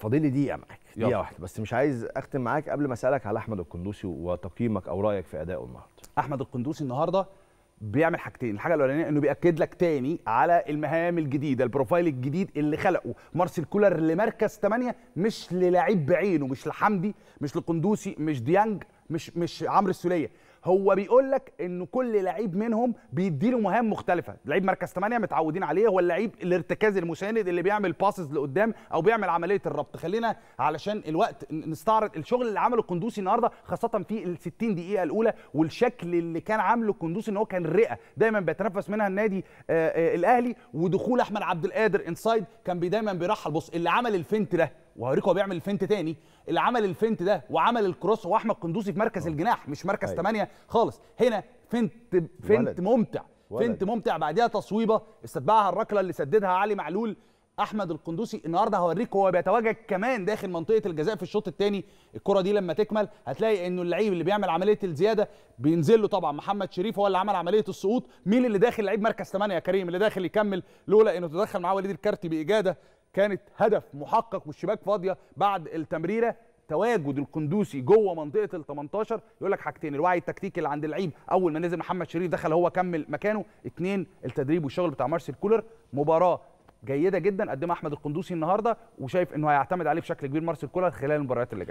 فاضل لي دقيقه معاك دقيقه واحده بس مش عايز اختم معاك قبل ما اسالك على احمد القندوسي وتقييمك او رايك في ادائه النهارده احمد القندوسي النهارده بيعمل حاجتين الحاجه الاولانيه انه بياكد لك تاني على المهام الجديده البروفايل الجديد اللي خلقه مارسيل كولر لمركز 8 مش للاعيب بعينه مش لحمدي مش لقندوسي مش ديانج مش مش عمرو السوليه هو بيقول لك ان كل لعيب منهم بيديله مهام مختلفه لعيب مركز 8 متعودين عليه هو اللعيب الارتكاز المساند اللي بيعمل باسز لقدام او بيعمل عمليه الربط خلينا علشان الوقت نستعرض الشغل اللي عمله القندوسي النهارده خاصه في ال 60 دقيقه الاولى والشكل اللي كان عامله القندوسي ان هو كان رئه دايما بيتنفس منها النادي آآ آه، آآ آه، الاهلي ودخول احمد عبد القادر انسايد كان دايما بيرحل بص اللي عمل الفنت ده وهوريك هو بيعمل الفنت تاني اللي عمل الفنت ده وعمل الكروس هو احمد قندوسي في مركز آه. الجناح مش مركز 8 أيوه. خالص هنا فنت فنت ممتع فنت ممتع بعدها تصويبه استتبعها الركله اللي سددها علي معلول احمد القندوسي النهارده هوريك هو بيتواجد كمان داخل منطقه الجزاء في الشوط الثاني الكره دي لما تكمل هتلاقي انه اللعيب اللي بيعمل عمليه الزياده بينزل له طبعا محمد شريف هو اللي عمل عمليه السقوط مين اللي داخل لعيب مركز 8 يا كريم اللي داخل يكمل لولا انه تدخل معاه وليد الكارتي باجاده كانت هدف محقق والشباك فاضيه بعد التمريره تواجد القندوسي جوه منطقه ال 18 يقول لك حاجتين الوعي التكتيكي اللي عند اللعيب اول ما نزل محمد شريف دخل هو كمل مكانه اثنين التدريب والشغل بتاع مارسيل كولر مباراه جيده جدا قدمها احمد القندوسي النهارده وشايف انه هيعتمد عليه بشكل كبير مارسيل كولر خلال المباريات اللي جايه